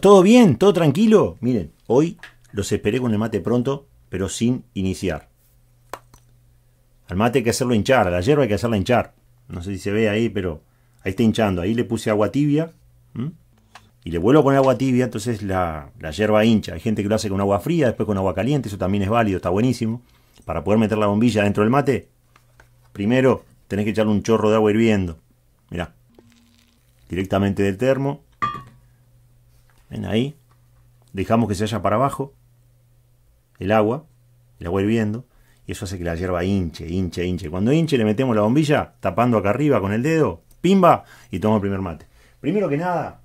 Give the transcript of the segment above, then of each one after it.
¿Todo bien? ¿Todo tranquilo? Miren, hoy los esperé con el mate pronto, pero sin iniciar. Al mate hay que hacerlo hinchar, a la hierba hay que hacerla hinchar. No sé si se ve ahí, pero ahí está hinchando. Ahí le puse agua tibia y le vuelvo con agua tibia, entonces la, la hierba hincha. Hay gente que lo hace con agua fría, después con agua caliente, eso también es válido, está buenísimo. Para poder meter la bombilla dentro del mate, primero tenés que echarle un chorro de agua hirviendo. Mirá, directamente del termo ¿Ven ahí? Dejamos que se haya para abajo el agua, el agua hirviendo, y eso hace que la hierba hinche, hinche, hinche. Cuando hinche le metemos la bombilla, tapando acá arriba con el dedo, pimba, y tomamos el primer mate. Primero que nada,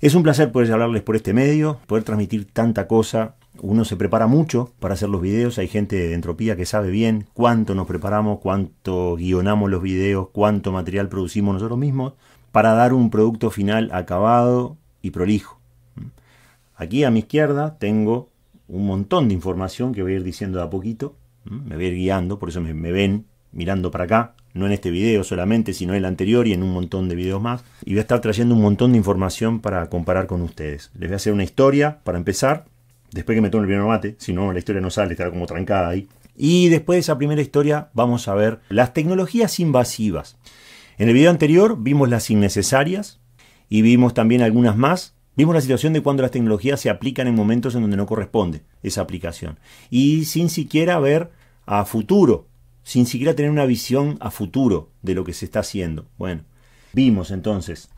es un placer poder hablarles por este medio, poder transmitir tanta cosa. Uno se prepara mucho para hacer los videos, hay gente de Entropía que sabe bien cuánto nos preparamos, cuánto guionamos los videos, cuánto material producimos nosotros mismos para dar un producto final acabado, prolijo. Aquí a mi izquierda tengo un montón de información que voy a ir diciendo de a poquito, me voy a ir guiando, por eso me, ven mirando para acá, no en este video solamente, sino en el anterior y en un montón de videos más. Y voy a estar trayendo un montón de información para comparar con ustedes. Les voy a hacer una historia para empezar, después que me tome el primer mate, si no la historia no sale, estará como trancada ahí. Y después de esa primera historia vamos a ver las tecnologías invasivas. En el video anterior vimos las innecesarias, y vimos también algunas más. Vimos la situación de cuando las tecnologías se aplican en momentos en donde no corresponde esa aplicación. Y sin siquiera ver a futuro, sin siquiera tener una visión a futuro de lo que se está haciendo. Bueno, vimos entonces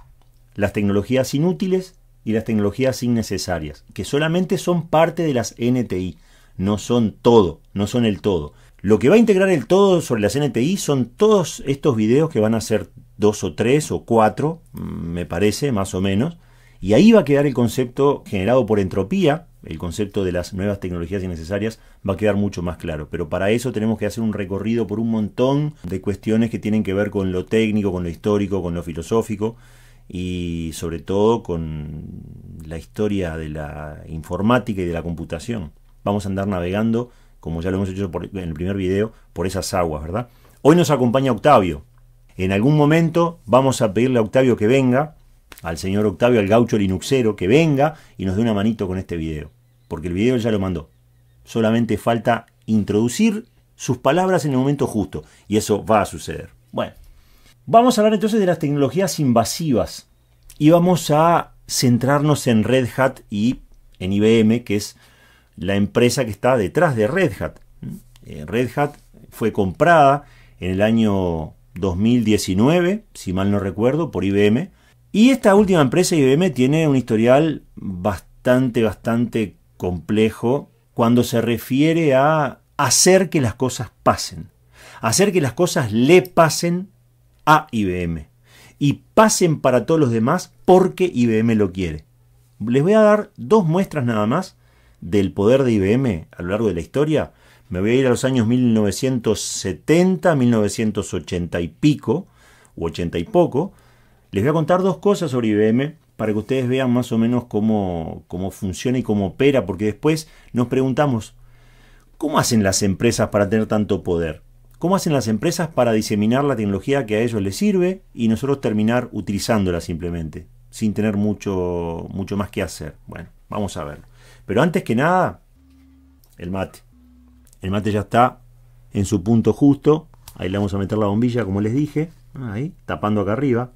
las tecnologías inútiles y las tecnologías innecesarias, que solamente son parte de las NTI, no son todo, no son el todo. Lo que va a integrar el todo sobre las NTI son todos estos videos que van a ser dos o tres o cuatro, mm, me parece, más o menos. Y ahí va a quedar el concepto generado por entropía, el concepto de las nuevas tecnologías innecesarias, va a quedar mucho más claro. Pero para eso tenemos que hacer un recorrido por un montón de cuestiones que tienen que ver con lo técnico, con lo histórico, con lo filosófico y sobre todo con la historia de la informática y de la computación. Vamos a andar navegando, como ya lo hemos hecho en el primer video, por esas aguas, ¿verdad? Hoy nos acompaña Octavio, en algún momento vamos a pedirle a Octavio que venga, al señor Octavio, al gaucho linuxero, que venga y nos dé una manito con este video. Porque el video ya lo mandó. Solamente falta introducir sus palabras en el momento justo. Y eso va a suceder. Bueno, vamos a hablar entonces de las tecnologías invasivas. Y vamos a centrarnos en Red Hat y en IBM, que es la empresa que está detrás de Red Hat. Eh, Red Hat fue comprada en el año 2019, si mal no recuerdo, por IBM. Y esta última empresa, IBM, tiene un historial bastante, bastante complejo cuando se refiere a hacer que las cosas pasen. Hacer que las cosas le pasen a IBM. Y pasen para todos los demás porque IBM lo quiere. Les voy a dar dos muestras nada más del poder de IBM a lo largo de la historia me voy a ir a los años 1970, 1980 y pico, u 80 y poco, les voy a contar dos cosas sobre IBM para que ustedes vean más o menos cómo, cómo funciona y cómo opera, porque después nos preguntamos, ¿cómo hacen las empresas para tener tanto poder? ¿Cómo hacen las empresas para diseminar la tecnología que a ellos les sirve y nosotros terminar utilizándola simplemente, sin tener mucho, mucho más que hacer? Bueno, vamos a verlo. Pero antes que nada, el mate. El mate ya está en su punto justo. Ahí le vamos a meter la bombilla, como les dije. Ahí, tapando acá arriba.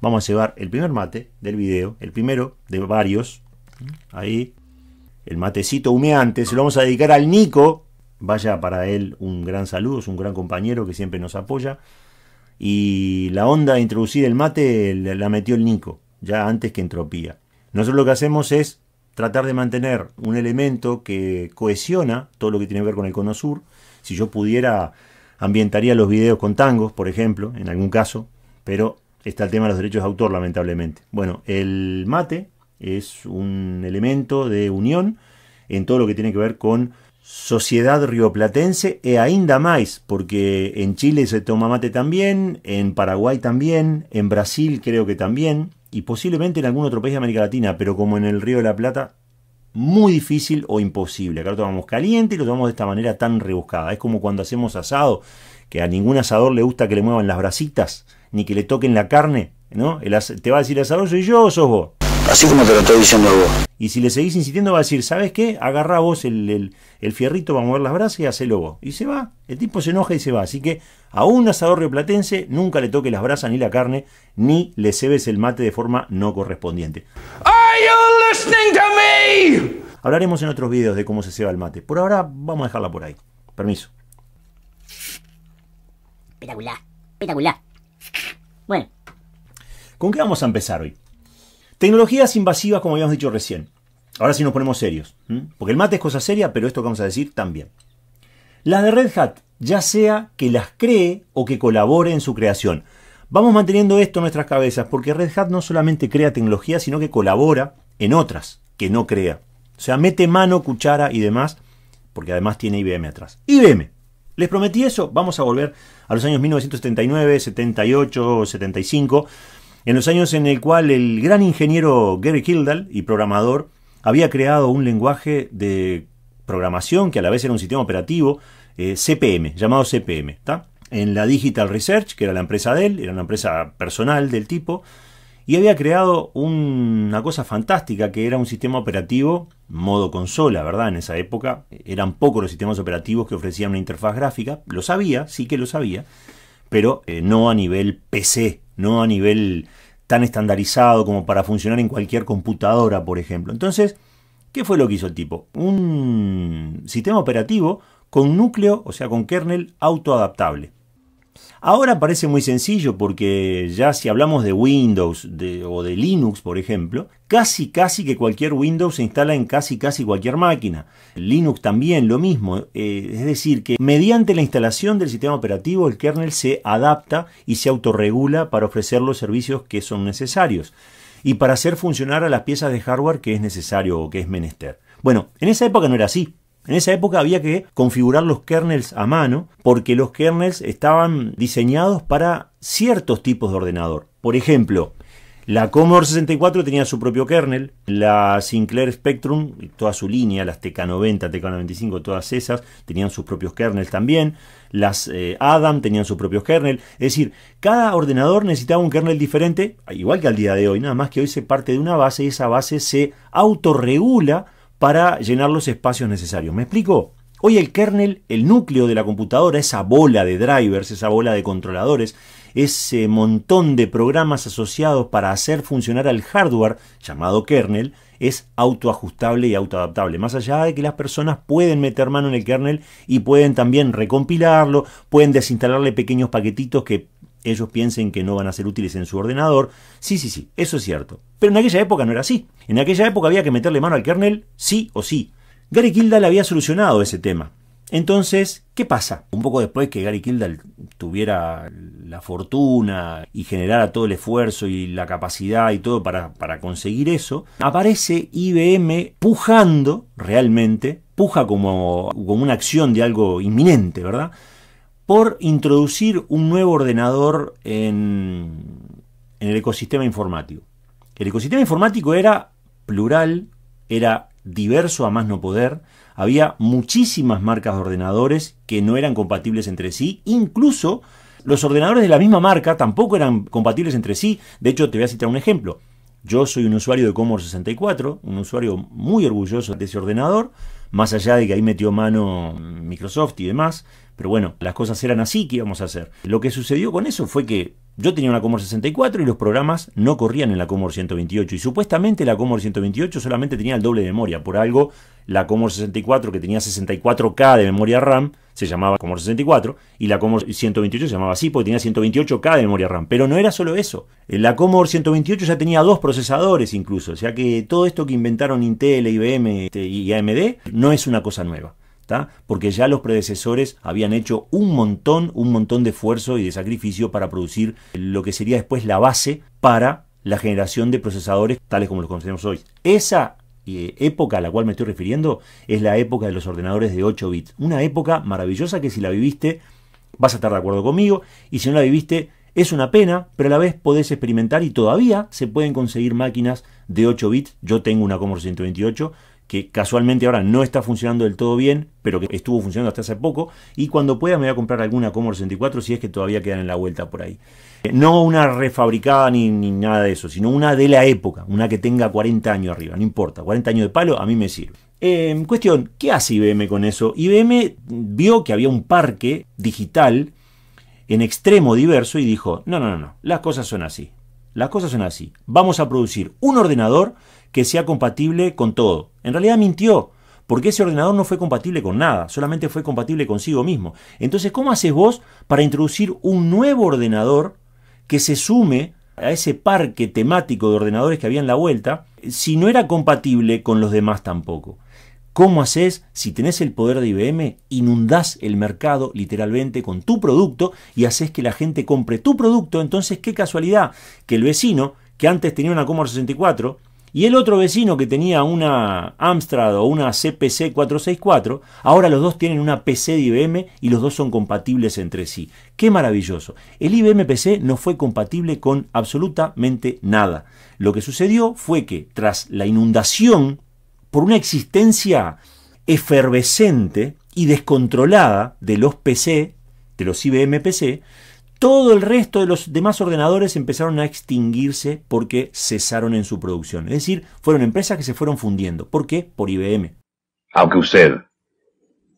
Vamos a llevar el primer mate del video, el primero de varios. Ahí, el matecito humeante. Se lo vamos a dedicar al Nico. Vaya para él un gran saludo, es un gran compañero que siempre nos apoya. Y la onda de introducir el mate la metió el Nico, ya antes que entropía. Nosotros lo que hacemos es tratar de mantener un elemento que cohesiona todo lo que tiene que ver con el cono sur. Si yo pudiera, ambientaría los videos con tangos, por ejemplo, en algún caso, pero está el tema de los derechos de autor, lamentablemente. Bueno, el mate es un elemento de unión en todo lo que tiene que ver con sociedad rioplatense e ainda más, porque en Chile se toma mate también, en Paraguay también, en Brasil creo que también, y posiblemente en algún otro país de América Latina, pero como en el Río de la Plata, muy difícil o imposible. Acá lo tomamos caliente y lo tomamos de esta manera tan rebuscada. Es como cuando hacemos asado, que a ningún asador le gusta que le muevan las brasitas, ni que le toquen la carne, ¿no? te va a decir el asador, soy yo o sos vos así como te lo estoy diciendo vos. Y si le seguís insistiendo va a decir, ¿sabes qué? Agarra vos el, fierrito, va a mover las brasas y hace vos. Y se va, el tipo se enoja y se va. Así que a un asador rioplatense nunca le toques las brasas ni la carne, ni le cebes el mate de forma no correspondiente. Are you listening to me? Hablaremos en otros videos de cómo se ceba el mate. Por ahora vamos a dejarla por ahí. Permiso. Espectacular, espectacular. Bueno. ¿Con qué vamos a empezar hoy? Tecnologías invasivas, como habíamos dicho recién. Ahora sí nos ponemos serios, porque el mate es cosa seria, pero esto que vamos a decir también. Las de Red Hat, ya sea que las cree o que colabore en su creación. Vamos manteniendo esto en nuestras cabezas, porque Red Hat no solamente crea tecnología, sino que colabora en otras que no crea. O sea, mete mano, cuchara y demás, porque además tiene IBM atrás. IBM, les prometí eso, vamos a volver a los años 1979, 78, 75 en los años en el cual el gran ingeniero Gary Kildall y programador había creado un lenguaje de programación que a la vez era un sistema operativo eh, CPM, llamado CPM. está En la Digital Research, que era la empresa de él, era una empresa personal del tipo, y había creado una cosa fantástica que era un sistema operativo modo consola, ¿verdad? En esa época eran pocos los sistemas operativos que ofrecían una interfaz gráfica, lo sabía, sí que lo sabía, pero eh, no a nivel PC, no a nivel tan estandarizado como para funcionar en cualquier computadora, por ejemplo. Entonces, ¿qué fue lo que hizo el tipo? Un sistema operativo con núcleo, o sea, con kernel autoadaptable. Ahora parece muy sencillo porque ya si hablamos de Windows o de Linux, por ejemplo, casi casi que cualquier Windows se instala en casi casi cualquier máquina. Linux también lo mismo. Eh, es decir, que mediante la instalación del sistema operativo el kernel se adapta y se autorregula para ofrecer los servicios que son necesarios y para hacer funcionar a las piezas de hardware que es necesario o que es menester. Bueno, en esa época no era así. En esa época había que configurar los kernels a mano porque los kernels estaban diseñados para ciertos tipos de ordenador. Por ejemplo, la Commodore 64 tenía su propio kernel, la Sinclair Spectrum, toda su línea, las TK90, TK95, todas esas tenían sus propios kernels también, las eh, Adam tenían sus propios kernels es decir, cada ordenador necesitaba un kernel diferente, igual que al día de hoy, nada más que hoy se parte de una base y esa base se autorregula para llenar los espacios necesarios. ¿Me explico? Hoy el kernel, el núcleo de la computadora, esa bola de drivers, esa bola de controladores, ese montón de programas asociados para hacer funcionar al hardware llamado kernel, es autoajustable y autoadaptable. Más allá de que las personas pueden meter mano en el kernel y pueden también recompilarlo, pueden desinstalarle pequeños paquetitos que ellos piensen que no van a ser útiles en su ordenador. Sí, sí, sí, eso es cierto. Pero en aquella época no era así. En aquella época había que meterle mano al kernel sí o sí. Gary Kildall había solucionado ese tema. Entonces, ¿qué pasa? Un poco después que Gary Kildall tuviera la fortuna y generara todo el esfuerzo y la capacidad y todo para, para conseguir eso, aparece IBM pujando realmente, puja como, como una acción de algo inminente, ¿verdad? por introducir un nuevo ordenador en, el ecosistema informático. El ecosistema informático era plural, era diverso a más no poder, había muchísimas marcas de ordenadores que no eran compatibles entre sí, incluso los ordenadores de la misma marca tampoco eran compatibles entre sí. De hecho, te voy a citar un ejemplo. Yo soy un usuario de Commodore 64, un usuario muy orgulloso de ese ordenador más allá de que ahí metió mano Microsoft y demás, pero bueno, las cosas eran así que íbamos a hacer. Lo que sucedió con eso fue que yo tenía una Commodore 64 y los programas no corrían en la Commodore 128. Y supuestamente la Commodore 128 solamente tenía el doble de memoria. Por algo, la Commodore 64, que tenía 64K de memoria RAM, se llamaba Commodore 64. Y la Commodore 128 se llamaba así porque tenía 128K de memoria RAM. Pero no era solo eso. Eh, la Commodore 128 ya tenía dos procesadores incluso. O sea que todo esto que inventaron Intel, IBM este, y AMD no es una cosa nueva porque ya los predecesores habían hecho un montón, un montón de esfuerzo y de sacrificio para producir lo que sería después la base para la generación de procesadores tales como los conocemos hoy. Esa eh, época a la cual me estoy refiriendo es la época de los ordenadores de 8 bits. Una época maravillosa que si la viviste vas a estar de acuerdo conmigo y si no la viviste es una pena, pero a la vez podés experimentar y todavía se pueden conseguir máquinas de 8 bits. Yo tengo una Commodore 128 que casualmente ahora no está funcionando del todo bien, pero que estuvo funcionando hasta hace poco, y cuando pueda me voy a comprar alguna Commodore 64 si es que todavía quedan en la vuelta por ahí. Eh, no una refabricada ni, nada de eso, sino una de la época, una que tenga 40 años arriba, no importa, 40 años de palo a mí me sirve. Em, cuestión, ¿qué hace IBM con eso? IBM vio que había un parque digital en extremo diverso y dijo, no, no, no, no, las cosas son así. Las cosas son así. Vamos a producir un ordenador que sea compatible con todo. En realidad mintió, porque ese ordenador no fue compatible con nada, solamente fue compatible consigo mismo. Entonces, ¿cómo haces vos para introducir un nuevo ordenador que se sume a ese parque temático de ordenadores que había en la vuelta si no era compatible con los demás tampoco? ¿Cómo haces si tenés el poder de IBM? Inundás el mercado literalmente con tu producto y haces que la gente compre tu producto. Entonces, qué casualidad que el vecino, que antes tenía una Commodore 64, y el otro vecino que tenía una Amstrad o una CPC 464, ahora los dos tienen una PC de IBM y los dos son compatibles entre sí. ¡Qué maravilloso! El IBM PC no fue compatible con absolutamente nada. Lo que sucedió fue que tras la inundación, por una existencia efervescente y descontrolada de los PC, de los IBM PC, todo el resto de los demás ordenadores empezaron a extinguirse porque cesaron en su producción. Es decir, fueron empresas que se fueron fundiendo. ¿Por qué? Por IBM. Aunque usted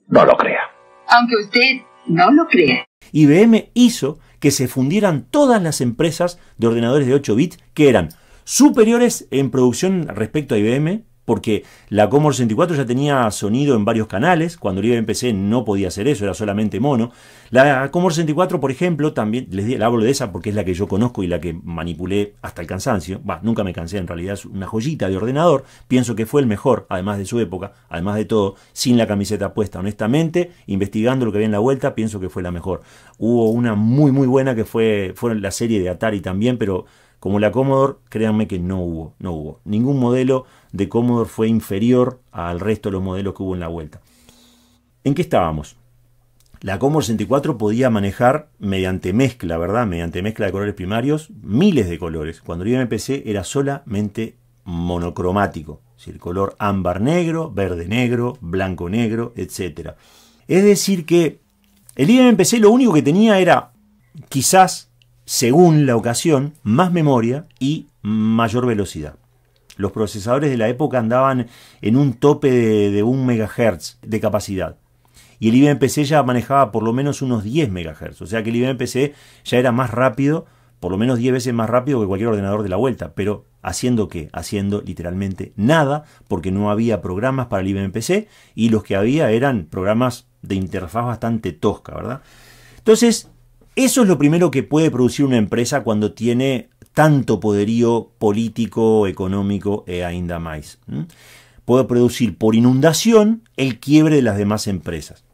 no lo crea. Aunque usted no lo crea. IBM hizo que se fundieran todas las empresas de ordenadores de 8 bits que eran superiores en producción respecto a IBM, porque la Commodore 64 ya tenía sonido en varios canales, cuando el IBM PC no podía hacer eso, era solamente mono. La Commodore 64, por ejemplo, también, les hablo de esa porque es la que yo conozco y la que manipulé hasta el cansancio, bah, nunca me cansé, en realidad es una joyita de ordenador, pienso que fue el mejor, además de su época, además de todo, sin la camiseta puesta, honestamente, investigando lo que había en la vuelta, pienso que fue la mejor. Hubo una muy muy buena que fue, fue la serie de Atari también, pero como la Commodore, créanme que no hubo, no hubo, ningún modelo de Commodore fue inferior al resto de los modelos que hubo en la vuelta. ¿En qué estábamos? La Commodore 64 podía manejar mediante mezcla, ¿verdad? Mediante mezcla de colores primarios, miles de colores. Cuando el IBM PC era solamente monocromático, es decir, color ámbar negro, verde negro, blanco negro, etc. Es decir que el IBM PC lo único que tenía era, quizás, según la ocasión, más memoria y mayor velocidad. Los procesadores de la época andaban en un tope de, 1 MHz de capacidad. Y el IBM PC ya manejaba por lo menos unos 10 MHz. O sea que el IBM PC ya era más rápido, por lo menos 10 veces más rápido que cualquier ordenador de la vuelta. Pero haciendo qué? Haciendo literalmente nada, porque no había programas para el IBM PC y los que había eran programas de interfaz bastante tosca, ¿verdad? Entonces, eso es lo primero que puede producir una empresa cuando tiene tanto poderío político, económico e ainda mais. Puedo producir por inundación el quiebre de las demás empresas.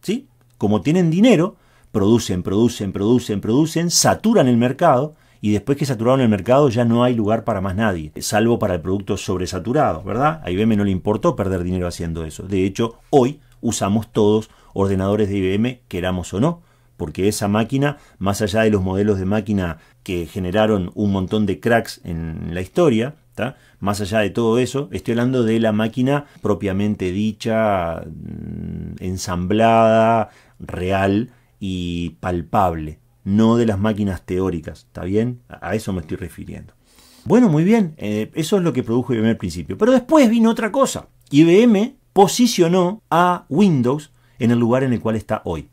¿Sí? Como tienen dinero, producen, producen, producen, producen, saturan el mercado y después que saturaron el mercado ya no hay lugar para más nadie, salvo para el producto sobresaturado, ¿verdad? A IBM no le importó perder dinero haciendo eso. De hecho, hoy usamos todos ordenadores de IBM, queramos o no porque esa máquina, más allá de los modelos de máquina que generaron un montón de cracks en la historia, más allá de todo eso, estoy hablando de la máquina propiamente dicha, mm, ensamblada, real y palpable, no de las máquinas teóricas, ¿está bien? A eso me estoy refiriendo. Bueno, muy bien, eh, eso es lo que produjo IBM al principio. Pero después vino otra cosa. IBM posicionó a Windows en el lugar en el cual está hoy.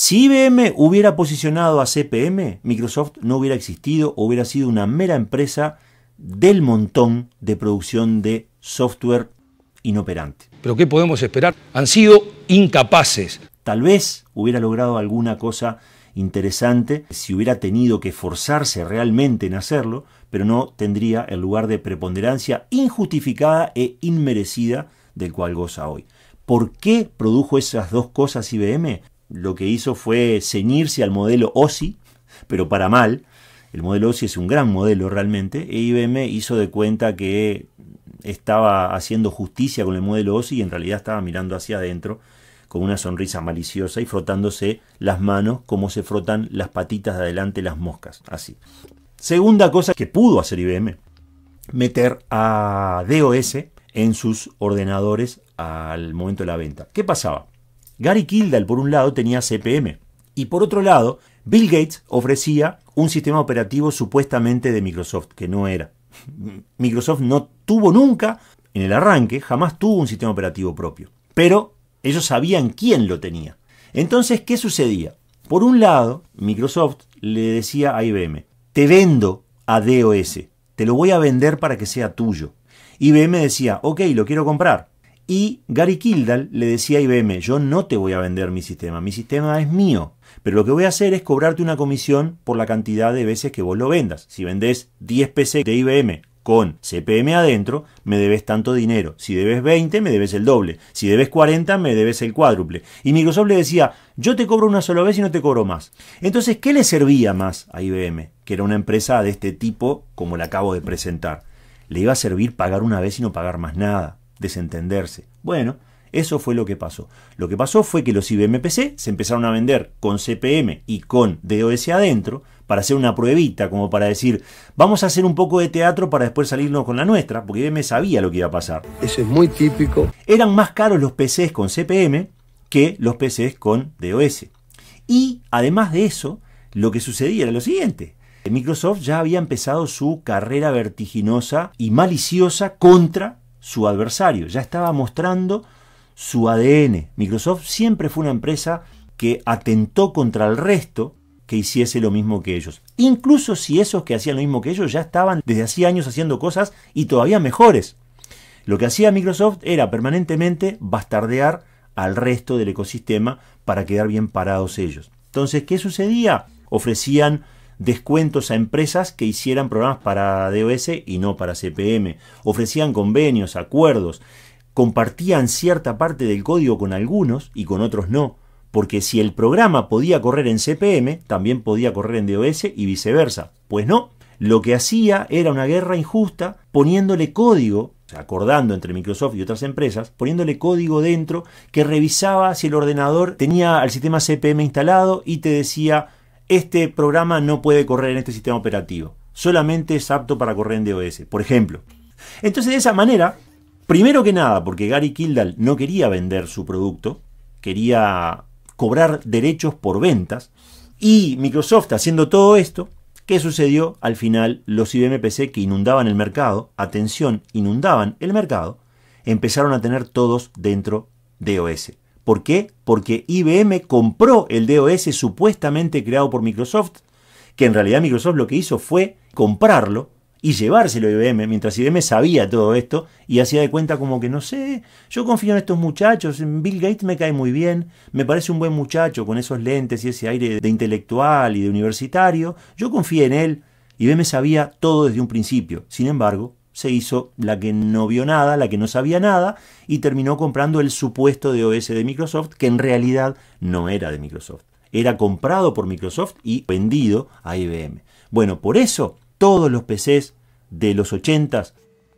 Si IBM hubiera posicionado a CPM, Microsoft no hubiera existido o hubiera sido una mera empresa del montón de producción de software inoperante. Pero ¿qué podemos esperar? Han sido incapaces. Tal vez hubiera logrado alguna cosa interesante si hubiera tenido que forzarse realmente en hacerlo, pero no tendría el lugar de preponderancia injustificada e inmerecida del cual goza hoy. ¿Por qué produjo esas dos cosas IBM? lo que hizo fue ceñirse al modelo OSI, pero para mal. El modelo OSI es un gran modelo realmente, e IBM hizo de cuenta que estaba haciendo justicia con el modelo OSI y en realidad estaba mirando hacia adentro con una sonrisa maliciosa y frotándose las manos como se frotan las patitas de adelante las moscas, así. Segunda cosa que pudo hacer IBM, meter a DOS en sus ordenadores al momento de la venta. ¿Qué pasaba? Gary Kildall, por un lado, tenía CPM, y por otro lado, Bill Gates ofrecía un sistema operativo supuestamente de Microsoft, que no era. Microsoft no tuvo nunca, en el arranque, jamás tuvo un sistema operativo propio. Pero ellos sabían quién lo tenía. Entonces, ¿qué sucedía? Por un lado, Microsoft le decía a IBM, te vendo a DOS, te lo voy a vender para que sea tuyo. IBM decía, ok, lo quiero comprar. Y Gary Kildall le decía a IBM, yo no te voy a vender mi sistema, mi sistema es mío, pero lo que voy a hacer es cobrarte una comisión por la cantidad de veces que vos lo vendas. Si vendés 10 PC de IBM con CPM adentro, me debes tanto dinero. Si debes 20, me debes el doble. Si debes 40, me debes el cuádruple. Y Microsoft le decía, yo te cobro una sola vez y no te cobro más. Entonces, ¿qué le servía más a IBM? Que era una empresa de este tipo, como la acabo de presentar. Le iba a servir pagar una vez y no pagar más nada desentenderse. Bueno, eso fue lo que pasó. Lo que pasó fue que los IBM PC se empezaron a vender con CPM y con DOS adentro para hacer una pruebita, como para decir, vamos a hacer un poco de teatro para después salirnos con la nuestra, porque IBM sabía lo que iba a pasar. Eso es muy típico. Eran más caros los PCs con CPM que los PCs con DOS. Y además de eso, lo que sucedía era lo siguiente. Microsoft ya había empezado su carrera vertiginosa y maliciosa contra su adversario, ya estaba mostrando su ADN. Microsoft siempre fue una empresa que atentó contra el resto que hiciese lo mismo que ellos. Incluso si esos que hacían lo mismo que ellos ya estaban desde hacía años haciendo cosas y todavía mejores. Lo que hacía Microsoft era permanentemente bastardear al resto del ecosistema para quedar bien parados ellos. Entonces, ¿qué sucedía? Ofrecían descuentos a empresas que hicieran programas para DOS y no para CPM, ofrecían convenios, acuerdos, compartían cierta parte del código con algunos y con otros no, porque si el programa podía correr en CPM, también podía correr en DOS y viceversa. Pues no, lo que hacía era una guerra injusta poniéndole código acordando entre Microsoft y otras empresas, poniéndole código dentro que revisaba si el ordenador tenía el sistema CPM instalado y te decía este programa no puede correr en este sistema operativo. Solamente es apto para correr en DOS, por ejemplo. Entonces, de esa manera, primero que nada, porque Gary Kildall no quería vender su producto, quería cobrar derechos por ventas, y Microsoft haciendo todo esto, ¿qué sucedió? Al final, los IBM PC que inundaban el mercado, atención, inundaban el mercado, empezaron a tener todos dentro de OS. ¿Por qué? Porque IBM compró el DOS supuestamente creado por Microsoft, que en realidad Microsoft lo que hizo fue comprarlo y llevárselo a IBM, mientras IBM sabía todo esto y hacía de cuenta como que no sé, yo confío en estos muchachos, en Bill Gates me cae muy bien, me parece un buen muchacho con esos lentes y ese aire de intelectual y de universitario, yo confío en él. IBM sabía todo desde un principio. Sin embargo, se hizo la que no vio nada, la que no sabía nada, y terminó comprando el supuesto DOS de Microsoft, que en realidad no era de Microsoft. Era comprado por Microsoft y vendido a IBM. Bueno, por eso todos los PCs de los 80s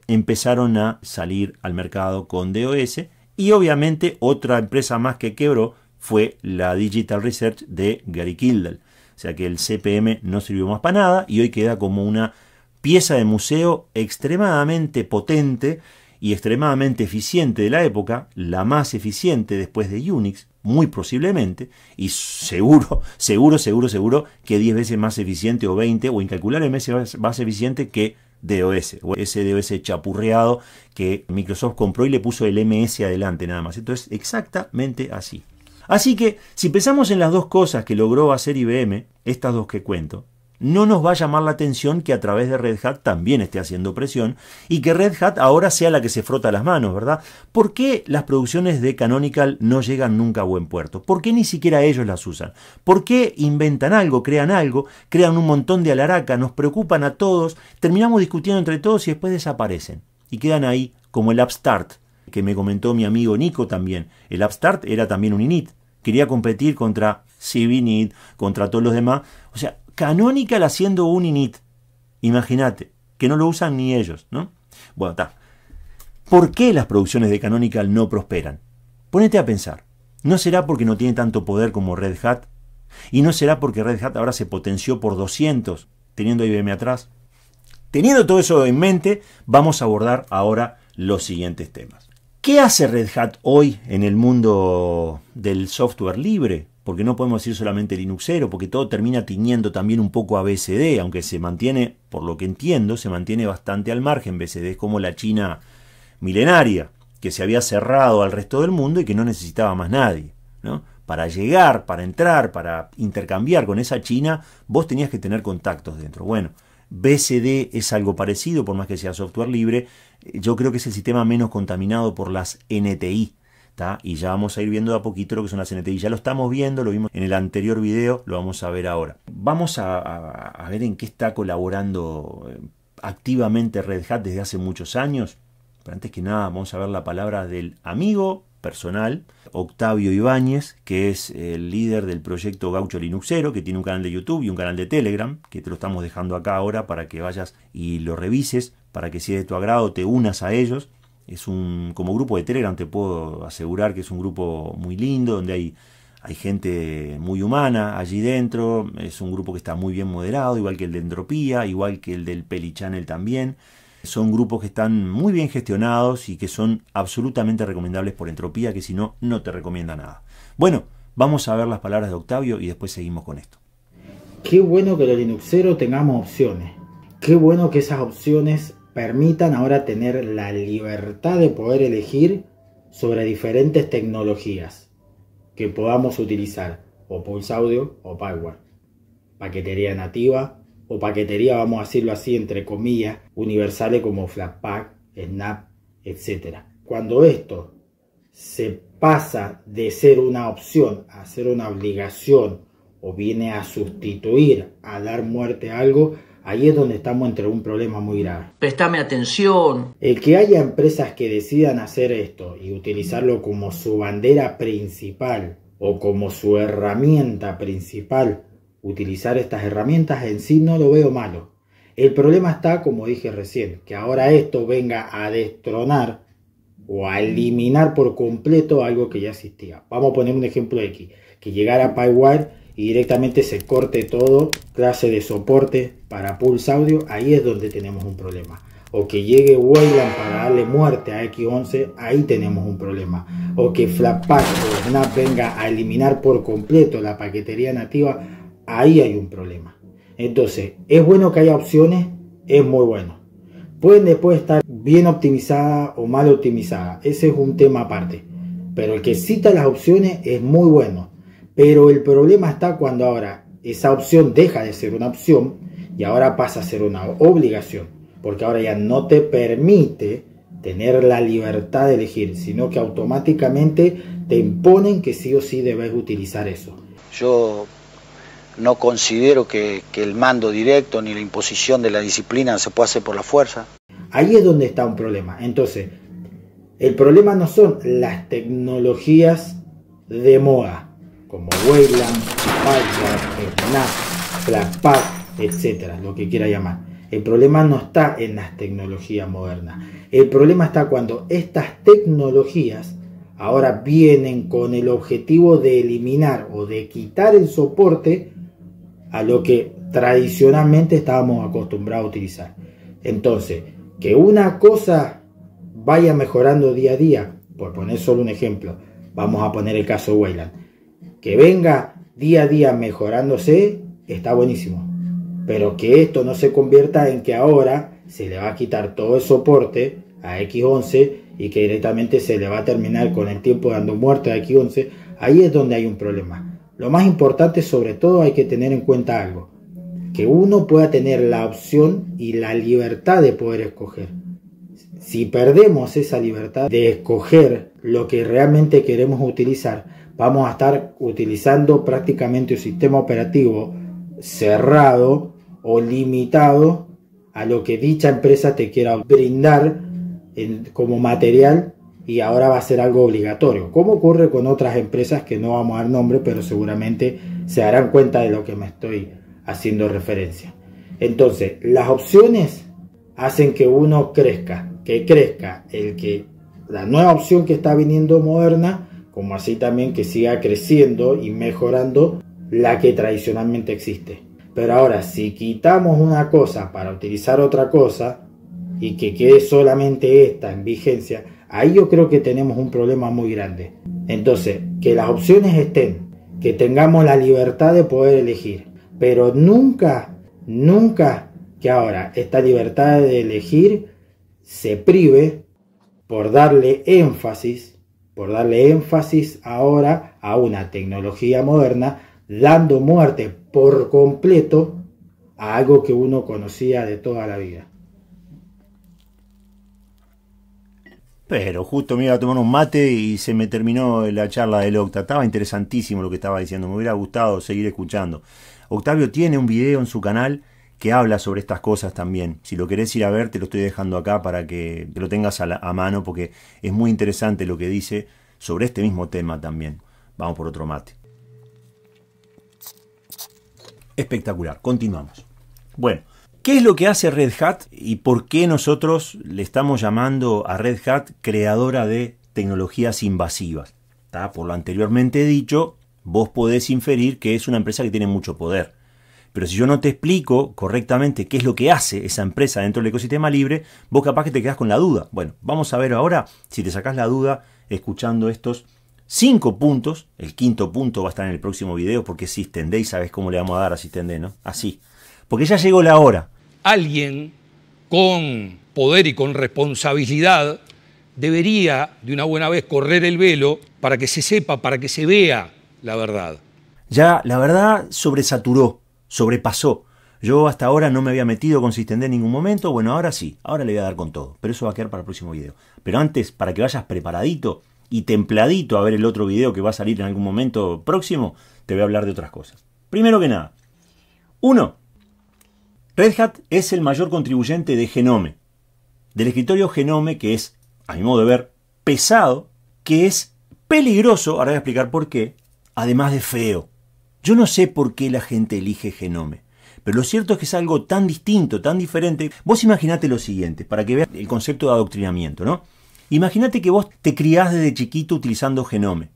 empezaron a salir al mercado con DOS y obviamente otra empresa más que quebró fue la Digital Research de Gary Kildall. O sea que el CPM no sirvió más para nada y hoy queda como una pieza de museo extremadamente potente y extremadamente eficiente de la época, la más eficiente después de Unix, muy posiblemente, y seguro, seguro, seguro, seguro que 10 veces más eficiente o 20 o incalculablemente más eficiente que DOS, o ese DOS chapurreado que Microsoft compró y le puso el MS adelante nada más. Entonces, exactamente así. Así que, si pensamos en las dos cosas que logró hacer IBM, estas dos que cuento, no nos va a llamar la atención que a través de Red Hat también esté haciendo presión y que Red Hat ahora sea la que se frota las manos, ¿verdad? ¿Por qué las producciones de Canonical no llegan nunca a buen puerto? ¿Por qué ni siquiera ellos las usan? ¿Por qué inventan algo, crean algo, crean un montón de alaraca, nos preocupan a todos, terminamos discutiendo entre todos y después desaparecen y quedan ahí como el upstart que me comentó mi amigo Nico también. El upstart era también un init, quería competir contra init contra todos los demás. O sea, Canonical haciendo un init. Imagínate, que no lo usan ni ellos, ¿no? Bueno, está. ¿Por qué las producciones de Canonical no prosperan? Ponete a pensar. ¿No será porque no tiene tanto poder como Red Hat? ¿Y no será porque Red Hat ahora se potenció por 200, teniendo IBM atrás? Teniendo todo eso en mente, vamos a abordar ahora los siguientes temas. ¿Qué hace Red Hat hoy en el mundo del software libre? porque no podemos decir solamente Linuxero, porque todo termina tiñendo también un poco a BCD, aunque se mantiene, por lo que entiendo, se mantiene bastante al margen. BCD es como la China milenaria, que se había cerrado al resto del mundo y que no necesitaba más nadie. ¿no? Para llegar, para entrar, para intercambiar con esa China, vos tenías que tener contactos dentro. Bueno, BCD es algo parecido, por más que sea software libre. Eh, yo creo que es el sistema menos contaminado por las NTI, y ya vamos a ir viendo de a poquito lo que son las NTI. Ya lo estamos viendo, lo vimos en el anterior video, lo vamos a ver ahora. Vamos a, a ver en qué está colaborando eh, activamente Red Hat desde hace muchos años. Pero antes que nada, vamos a ver la palabra del amigo personal, Octavio Ibáñez, que es el líder del proyecto Gaucho Linuxero, que tiene un canal de YouTube y un canal de Telegram, que te lo estamos dejando acá ahora para que vayas y lo revises, para que si es de tu agrado te unas a ellos. Es un, como grupo de Telegram te puedo asegurar que es un grupo muy lindo, donde hay, hay gente muy humana allí dentro. Es un grupo que está muy bien moderado, igual que el de Entropía, igual que el del Peli también. Son grupos que están muy bien gestionados y que son absolutamente recomendables por Entropía, que si no, no te recomienda nada. Bueno, vamos a ver las palabras de Octavio y después seguimos con esto. Qué bueno que el Linuxero tengamos opciones. Qué bueno que esas opciones permitan ahora tener la libertad de poder elegir sobre diferentes tecnologías que podamos utilizar, o Pulse Audio o Power, paquetería nativa o paquetería, vamos a decirlo así, entre comillas, universales como Flatpak, Snap, etc. Cuando esto se pasa de ser una opción a ser una obligación o viene a sustituir, a dar muerte a algo, Ahí es donde estamos entre un problema muy grave. Prestame atención. El que haya empresas que decidan hacer esto y utilizarlo como su bandera principal o como su herramienta principal, utilizar estas herramientas en sí no lo veo malo. El problema está, como dije recién, que ahora esto venga a destronar o a eliminar por completo algo que ya existía. Vamos a poner un ejemplo de aquí, que llegara PyWire directamente se corte todo, clase de soporte para Pulse Audio, ahí es donde tenemos un problema. O que llegue Wayland para darle muerte a X11, ahí tenemos un problema. O que pack o Snap venga a eliminar por completo la paquetería nativa, ahí hay un problema. Entonces, es bueno que haya opciones, es muy bueno. Pueden después estar bien optimizada o mal optimizada, ese es un tema aparte. Pero el que cita las opciones es muy bueno pero el problema está cuando ahora esa opción deja de ser una opción y ahora pasa a ser una obligación, porque ahora ya no te permite tener la libertad de elegir, sino que automáticamente te imponen que sí o sí debes utilizar eso. Yo no considero que, el mando directo ni la imposición de la disciplina se pueda hacer por la fuerza. Ahí es donde está un problema. Entonces, el problema no son las tecnologías de moda, como Wayland, Snap, Flatpak, etc. lo que quiera llamar. El problema no está en las tecnologías modernas. El problema está cuando estas tecnologías ahora vienen con el objetivo de eliminar o de quitar el soporte a lo que tradicionalmente estábamos acostumbrados a utilizar. Entonces, que una cosa vaya mejorando día a día, por poner solo un ejemplo, vamos a poner el caso Wayland que venga día a día mejorándose, está buenísimo. Pero que esto no se convierta en que ahora se le va a quitar todo el soporte a X11 y que directamente se le va a terminar con el tiempo dando muerte a X11, ahí es donde hay un problema. Lo más importante sobre todo hay que tener en cuenta algo, que uno pueda tener la opción y la libertad de poder escoger. Si perdemos esa libertad de escoger lo que realmente queremos utilizar, vamos a estar utilizando prácticamente un sistema operativo cerrado o limitado a lo que dicha empresa te quiera brindar como material y ahora va a ser algo obligatorio. Como ocurre con otras empresas que no vamos a dar nombre, pero seguramente se darán cuenta de lo que me estoy haciendo referencia. Entonces, las opciones hacen que uno crezca, que crezca el que la nueva opción que está viniendo moderna como así también que siga creciendo y mejorando la que tradicionalmente existe. Pero ahora, si quitamos una cosa para utilizar otra cosa y que quede solamente esta en vigencia, ahí yo creo que tenemos un problema muy grande. Entonces, que las opciones estén, que tengamos la libertad de poder elegir, pero nunca, nunca que ahora esta libertad de elegir se prive por darle énfasis por darle énfasis ahora a una tecnología moderna, dando muerte por completo a algo que uno conocía de toda la vida. Pero justo me iba a tomar un mate y se me terminó la charla del Octa. Estaba interesantísimo lo que estaba diciendo, me hubiera gustado seguir escuchando. Octavio tiene un video en su canal que habla sobre estas cosas también. Si lo querés ir a ver, te lo estoy dejando acá para que lo tengas a, mano porque es muy interesante lo que dice sobre este mismo tema también. Vamos por otro mate. Espectacular, continuamos. Bueno, ¿Qué es lo que hace Red Hat y por qué nosotros le estamos llamando a Red Hat creadora de tecnologías invasivas? Por lo anteriormente dicho, vos podés inferir que es una empresa que tiene mucho poder. Pero si yo no te explico correctamente qué es lo que hace esa empresa dentro del ecosistema libre, vos capaz que te quedas con la duda. Bueno, vamos a ver ahora si te sacás la duda escuchando estos cinco puntos. El quinto punto va a estar en el próximo video porque si extendéis, sabés cómo le vamos a dar a System ¿no? Así. Porque ya llegó la hora. Alguien con poder y con responsabilidad debería de una buena vez correr el velo para que se sepa, para que se vea la verdad. Ya la verdad sobresaturó sobrepasó. Yo hasta ahora no me había metido con Sistendé en ningún momento, bueno, ahora sí, ahora le voy a dar con todo, pero eso va a quedar para el próximo video. Pero antes, para que vayas preparadito y templadito a ver el otro video que va a salir en algún momento próximo, te voy a hablar de otras cosas. Primero que nada, uno, Red Hat es el mayor contribuyente de Genome, del escritorio Genome que es, a mi modo de ver, pesado, que es peligroso, ahora voy a explicar por qué, además de feo. Yo no sé por qué la gente elige Genome, pero lo cierto es que es algo tan distinto, tan diferente. Vos imaginate lo siguiente, para que veas el concepto de adoctrinamiento, ¿no? Imaginate que vos te criás desde chiquito utilizando Genome.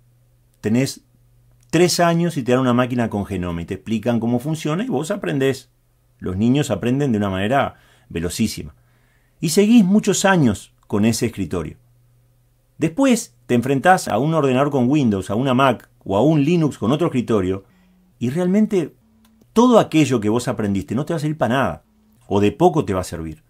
Tenés tres años y te dan una máquina con Genome y te explican cómo funciona y vos aprendés. Los niños aprenden de una manera velocísima. Y seguís muchos años con ese escritorio. Después te enfrentás a un ordenador con Windows, a una Mac o a un Linux con otro escritorio y realmente todo aquello que vos aprendiste no te va a servir para nada, o de poco te va a servir.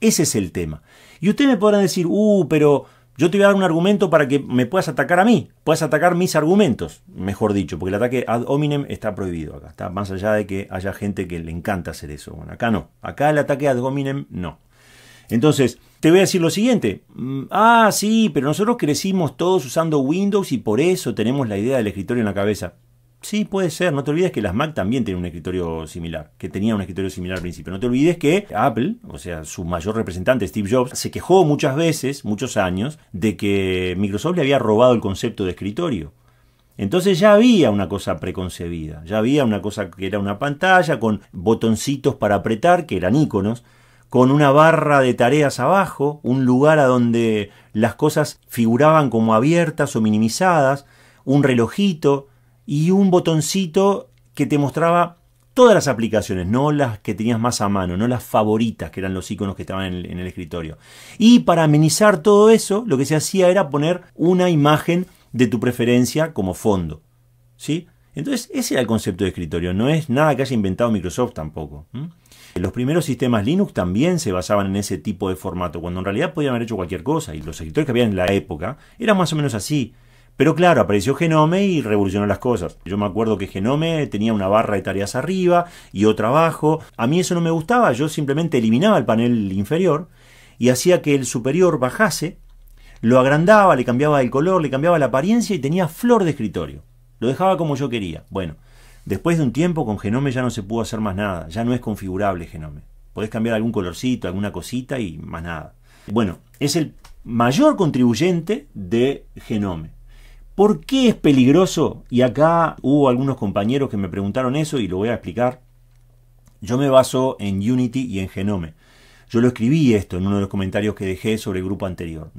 Ese es el tema. Y ustedes me podrán decir, uh, pero yo te voy a dar un argumento para que me puedas atacar a mí, puedas atacar mis argumentos, mejor dicho, porque el ataque ad hominem está prohibido acá, está más allá de que haya gente que le encanta hacer eso. Bueno, acá no, acá el ataque ad hominem no. Entonces, te voy a decir lo siguiente. Mm, ah, sí, pero nosotros crecimos todos usando Windows y por eso tenemos la idea del escritorio en la cabeza. Sí, puede ser. No te olvides que las Mac también tienen un escritorio similar, que tenía un escritorio similar al principio. No te olvides que Apple, o sea, su mayor representante, Steve Jobs, se quejó muchas veces, muchos años, de que Microsoft le había robado el concepto de escritorio. Entonces ya había una cosa preconcebida, ya había una cosa que era una pantalla con botoncitos para apretar, que eran iconos, con una barra de tareas abajo, un lugar a donde las cosas figuraban como abiertas o minimizadas, un relojito, y un botoncito que te mostraba todas las aplicaciones, no las que tenías más a mano, no las favoritas, que eran los iconos que estaban en el, escritorio. Y para amenizar todo eso, lo que se hacía era poner una imagen de tu preferencia como fondo. ¿Sí? Entonces, ese era el concepto de escritorio, no es nada que haya inventado Microsoft tampoco. Los primeros sistemas Linux también se basaban en ese tipo de formato, cuando en realidad podían haber hecho cualquier cosa, y los escritorios que había en la época eran más o menos así. Pero claro, apareció Genome y revolucionó las cosas. Yo me acuerdo que Genome tenía una barra de tareas arriba y otra abajo. A mí eso no me gustaba, yo simplemente eliminaba el panel inferior y hacía que el superior bajase, lo agrandaba, le cambiaba el color, le cambiaba la apariencia y tenía flor de escritorio. Lo dejaba como yo quería. Bueno, después de un tiempo con Genome ya no se pudo hacer más nada, ya no es configurable Genome. Podés cambiar algún colorcito, alguna cosita y más nada. Bueno, es el mayor contribuyente de Genome ¿Por qué es peligroso? Y acá hubo algunos compañeros que me preguntaron eso y lo voy a explicar. Yo me baso en Unity y en Genome. Yo lo escribí esto en uno de los comentarios que dejé sobre el grupo anterior.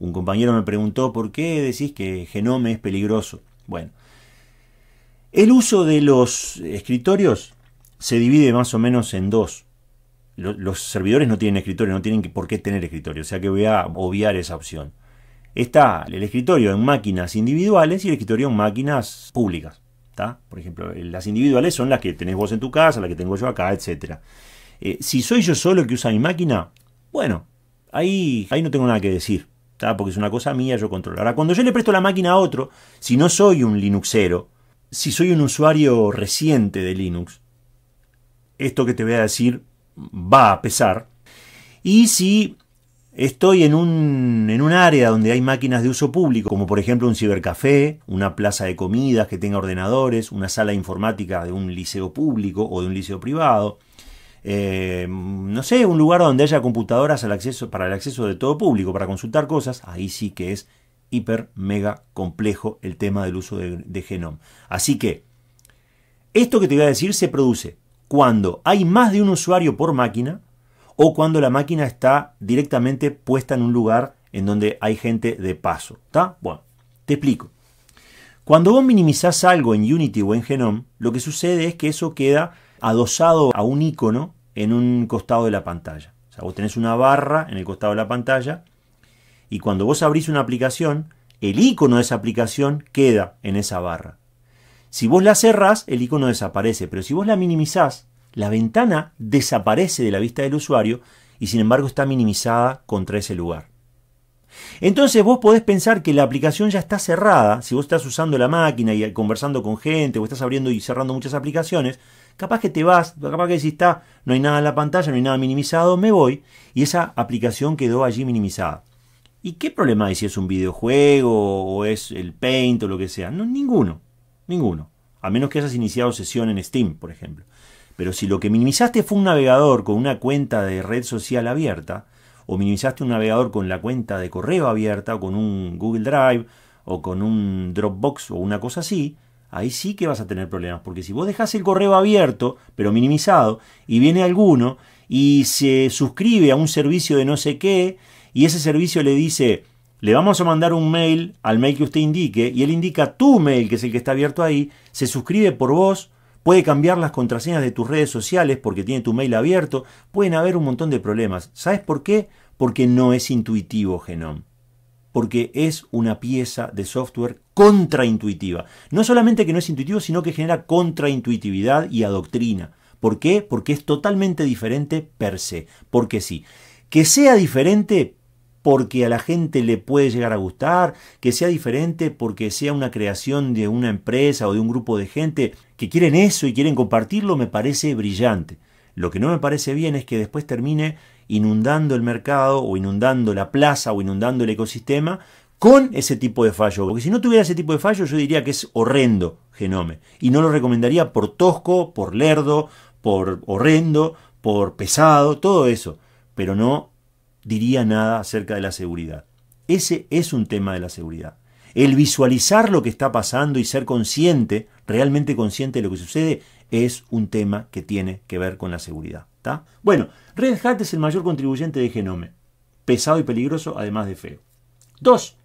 Un compañero me preguntó por qué decís que Genome es peligroso. Bueno, el uso de los escritorios se divide más o menos en dos. Los servidores no tienen escritorio, no tienen por qué tener escritorio, o sea que voy a obviar esa opción está el escritorio en máquinas individuales y el escritorio en máquinas públicas. ¿está? Por ejemplo, eh, las individuales son las que tenés vos en tu casa, las que tengo yo acá, etc. Eh, si soy yo solo el que usa mi máquina, bueno, ahí, ahí no tengo nada que decir, ¿está? porque es una cosa mía, yo controlo. Ahora, cuando yo le presto la máquina a otro, si no soy un Linuxero, si soy un usuario reciente de Linux, esto que te voy a decir va a pesar. Y si Estoy en un, área donde hay máquinas de uso público, como por ejemplo un cibercafé, una plaza de comidas que tenga ordenadores, una sala informática de un liceo público o de un liceo privado. Eh, no sé, un lugar donde haya computadoras al acceso, para el acceso de todo público, para consultar cosas, ahí sí que es hiper, mega complejo el tema del uso de, de genoma. Así que, esto que te voy a decir se produce cuando hay más de un usuario por máquina, o cuando la máquina está directamente puesta en un lugar en donde hay gente de paso. ¿Está? Bueno, te explico. Cuando vos minimizás algo en Unity o en Genome, lo que sucede es que eso queda adosado a un icono en un costado de la pantalla. O sea, vos tenés una barra en el costado de la pantalla y cuando vos abrís una aplicación, el icono de esa aplicación queda en esa barra. Si vos la cerrás, el icono desaparece, pero si vos la minimizás, la ventana desaparece de la vista del usuario y sin embargo está minimizada contra ese lugar. Entonces vos podés pensar que la aplicación ya está cerrada, si vos estás usando la máquina y conversando con gente o estás abriendo y cerrando muchas aplicaciones, capaz que te vas, capaz que si está, no hay nada en la pantalla, no hay nada minimizado, me voy y esa aplicación quedó allí minimizada. ¿Y qué problema hay si es un videojuego o es el Paint o lo que sea? No, ninguno, ninguno. A menos que hayas iniciado sesión en Steam, por ejemplo. Pero si lo que minimizaste fue un navegador con una cuenta de red social abierta, o minimizaste un navegador con la cuenta de correo abierta, o con un Google Drive, o con un Dropbox, o una cosa así, ahí sí que vas a tener problemas. Porque si vos dejás el correo abierto, pero minimizado, y viene alguno y se suscribe a un servicio de no sé qué, y ese servicio le dice, le vamos a mandar un mail al mail que usted indique, y él indica tu mail, que es el que está abierto ahí, se suscribe por vos, puede cambiar las contraseñas de tus redes sociales porque tiene tu mail abierto, pueden haber un montón de problemas. ¿Sabes por qué? Porque no es intuitivo Genome. Porque es una pieza de software contraintuitiva. No solamente que no es intuitivo, sino que genera contraintuitividad y adoctrina. ¿Por qué? Porque es totalmente diferente per se. Porque sí. Que sea diferente porque a la gente le puede llegar a gustar, que sea diferente porque sea una creación de una empresa o de un grupo de gente que quieren eso y quieren compartirlo, me parece brillante. Lo que no me parece bien es que después termine inundando el mercado o inundando la plaza o inundando el ecosistema con ese tipo de fallo. Porque si no tuviera ese tipo de fallo yo diría que es horrendo Genome. Y no lo recomendaría por tosco, por lerdo, por horrendo, por pesado, todo eso. Pero no diría nada acerca de la seguridad. Ese es un tema de la seguridad. El visualizar lo que está pasando y ser consciente, realmente consciente de lo que sucede, es un tema que tiene que ver con la seguridad. Bueno, Red Hat es el mayor contribuyente de Genome. Pesado y peligroso, además de feo. 2.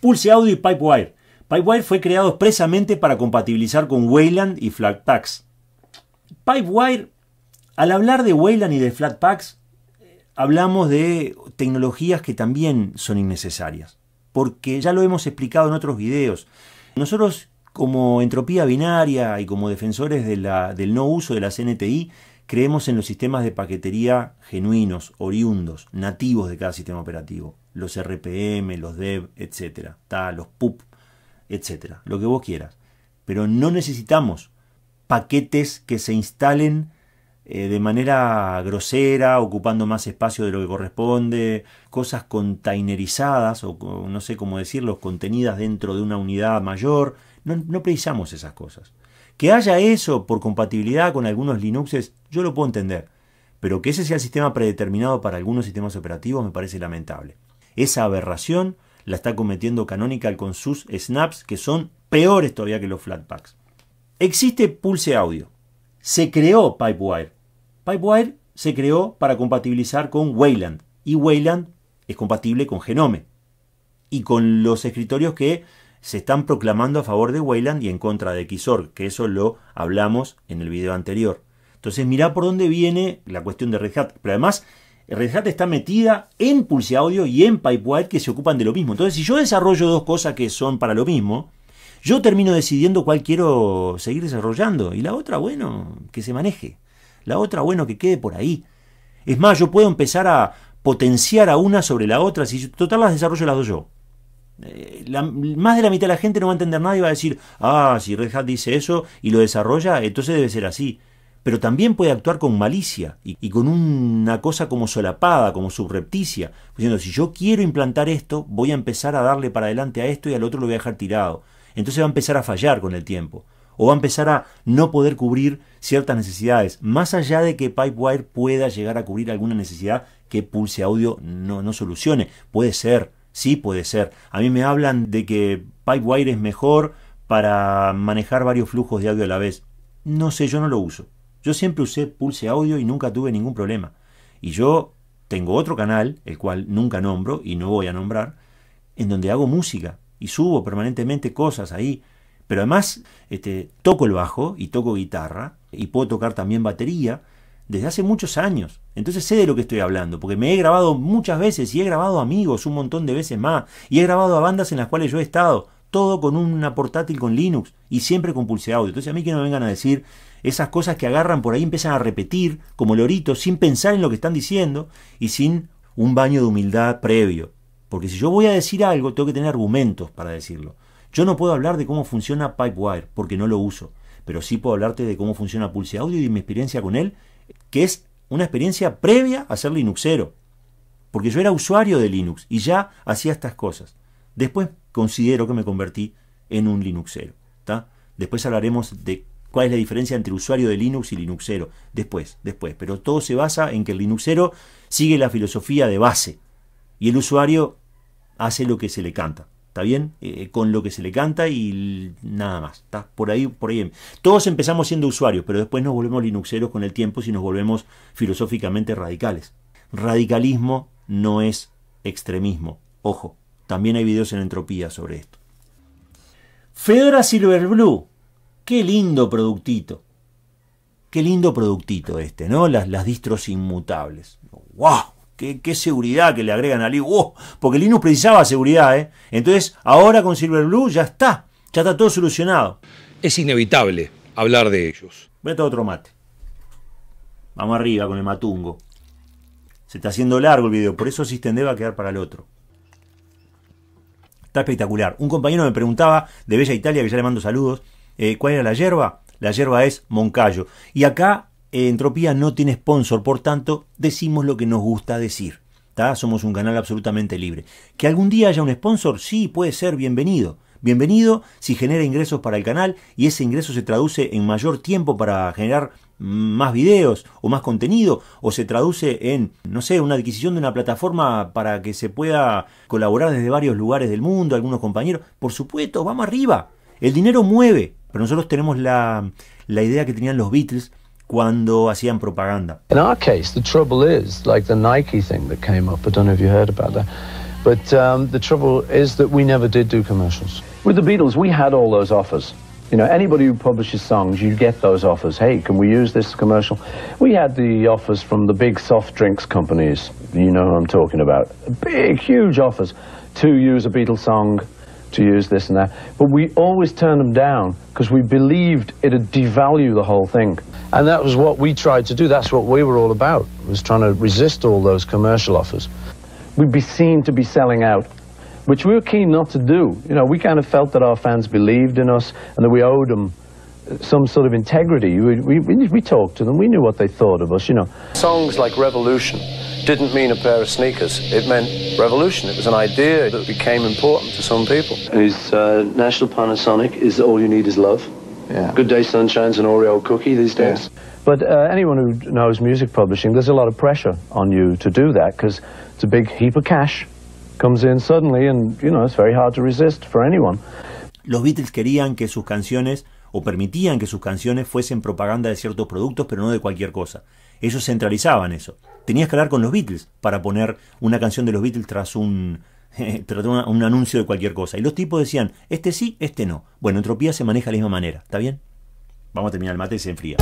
Pulse Audio y Pipewire. Pipewire fue creado expresamente para compatibilizar con Wayland y Flatpaks. Pipewire, al hablar de Wayland y de Flatpaks, hablamos de tecnologías que también son innecesarias, porque ya lo hemos explicado en otros videos. Nosotros como entropía binaria y como defensores de la, del no uso de las NTI, creemos en los sistemas de paquetería genuinos, oriundos, nativos de cada sistema operativo. Los RPM, los DEV, etc. Los PUP, etcétera Lo que vos quieras. Pero no necesitamos paquetes que se instalen eh, de manera grosera, ocupando más espacio de lo que corresponde, cosas containerizadas o no sé cómo decirlo, contenidas dentro de una unidad mayor. No, precisamos esas cosas. Que haya eso por compatibilidad con algunos Linuxes, yo lo puedo entender. Pero que ese sea el sistema predeterminado para algunos sistemas operativos me parece lamentable. Esa aberración la está cometiendo Canonical con sus snaps que son peores todavía que los flatpaks. Existe Pulse Audio, se creó Pipewire. Pipewire se creó para compatibilizar con Wayland y Wayland es compatible con Genome y con los escritorios que se están proclamando a favor de Wayland y en contra de Xorg, que eso lo hablamos en el video anterior. Entonces mirá por dónde viene la cuestión de Red Hat, pero además Red Hat está metida en Pulse Audio y en Pipewire que se ocupan de lo mismo. Entonces si yo desarrollo dos cosas que son para lo mismo, yo termino decidiendo cuál quiero seguir desarrollando y la otra, bueno, que se maneje. La otra, bueno, que quede por ahí. Es más, yo puedo empezar a potenciar a una sobre la otra, si total las desarrollo las dos yo. Eh, más de la mitad de la gente no va a entender nada y va a decir, ah, si Red Hat dice eso y lo desarrolla, entonces debe ser así. Pero también puede actuar con malicia y, y con una cosa como solapada, como subrepticia, diciendo, si yo quiero implantar esto, voy a empezar a darle para adelante a esto y al otro lo voy a dejar tirado entonces va a empezar a fallar con el tiempo o va a empezar a no poder cubrir ciertas necesidades, más allá de que Pipewire pueda llegar a cubrir alguna necesidad que Pulse Audio no, solucione. Puede ser, sí puede ser. A mí me hablan de que Pipewire es mejor para manejar varios flujos de audio a la vez. No sé, yo no lo uso. Yo siempre usé Pulse Audio y nunca tuve ningún problema. Y yo tengo otro canal, el cual nunca nombro y no voy a nombrar, en donde hago música y subo permanentemente cosas ahí. Pero además este, toco el bajo y toco guitarra y puedo tocar también batería desde hace muchos años. Entonces sé de lo que estoy hablando, porque me he grabado muchas veces y he grabado amigos un montón de veces más y he grabado a bandas en las cuales yo he estado, todo con una portátil con Linux y siempre con Pulse Audio. Entonces a mí que no me vengan a decir esas cosas que agarran por ahí empiezan a repetir como lorito sin pensar en lo que están diciendo y sin un baño de humildad previo. Porque si yo voy a decir algo, tengo que tener argumentos para decirlo. Yo no puedo hablar de cómo funciona Pipewire, porque no lo uso. Pero sí puedo hablarte de cómo funciona Pulse Audio y mi experiencia con él, que es una experiencia previa a ser Linuxero. Porque yo era usuario de Linux y ya hacía estas cosas. Después considero que me convertí en un Linuxero. ¿tá? Después hablaremos de cuál es la diferencia entre usuario de Linux y Linuxero. Después, después. Pero todo se basa en que el Linuxero sigue la filosofía de base. Y el usuario hace lo que se le canta. ¿Está bien? Eh, eh, con lo que se le canta y nada más. ¿Está? Por ahí, por ahí. Todos empezamos siendo usuarios, pero después nos volvemos linuxeros con el tiempo si nos volvemos filosóficamente radicales. Radicalismo no es extremismo. Ojo, también hay videos en entropía sobre esto. Fedora Silverblue. Qué lindo productito. Qué lindo productito este, ¿no? Las, las distros inmutables. ¡Wow! Qué, seguridad que le agregan a Linux. Oh, porque Linux precisaba seguridad, ¿eh? Entonces, ahora con Silverblue ya está. Ya está todo solucionado. Es inevitable hablar de ellos. Vete a otro mate. Vamos arriba con el matungo. Se está haciendo largo el video, por eso System va a quedar para el otro. Está espectacular. Un compañero me preguntaba de Bella Italia, que ya le mando saludos, eh, ¿cuál era la hierba? La hierba es Moncayo. Y acá Entropía no tiene sponsor, por tanto, decimos lo que nos gusta decir. Somos un canal absolutamente libre. ¿Que algún día haya un sponsor? Sí, puede ser, bienvenido. Bienvenido si genera ingresos para el canal y ese ingreso se traduce en mayor tiempo para generar más videos o más contenido o se traduce en, no sé, una adquisición de una plataforma para que se pueda colaborar desde varios lugares del mundo, algunos compañeros. Por supuesto, vamos arriba. El dinero mueve, pero nosotros tenemos la, la idea que tenían los Beatles cuando hacían propaganda. In our case, the trouble is, like the Nike thing that came up, I don't know if you heard about that, but um, the trouble is that we never did do commercials. With the Beatles, we had all those offers. You know, anybody who publishes songs, you get those offers. Hey, can we use this commercial? We had the offers from the big soft drinks companies. You know who I'm talking about. Big, huge offers to use a Beatles song, to use this and that. But we always turned them down because we believed it'd devalue the whole thing. And that was what we tried to do. That's what we were all about, was trying to resist all those commercial offers. We'd be seen to be selling out, which we were keen not to do. You know, we kind of felt that our fans believed in us and that we owed them uh, some sort of integrity. We, we, we talked to them. We knew what they thought of us, you know. Songs like Revolution didn't mean a pair of sneakers. It meant revolution. It was an idea that became important to some people. His uh, National Panasonic is All You Need Is Love. Yeah. Good Day Sunshine's an Oreo cookie these days. But uh, anyone who knows music publishing, there's a lot of pressure on you to do that because it's a big heap of cash. Comes in suddenly and, you know, it's very hard to resist for anyone. Los Beatles querían que sus canciones o permitían que sus canciones fuesen propaganda de ciertos productos, pero no de cualquier cosa. Ellos centralizaban eso. Tenías que hablar con los Beatles para poner una canción de los Beatles tras un Trató un, anuncio de cualquier cosa. Y los tipos decían, este sí, este no. Bueno, entropía se maneja de la misma manera, ¿está bien? Vamos a terminar el mate y se enfría.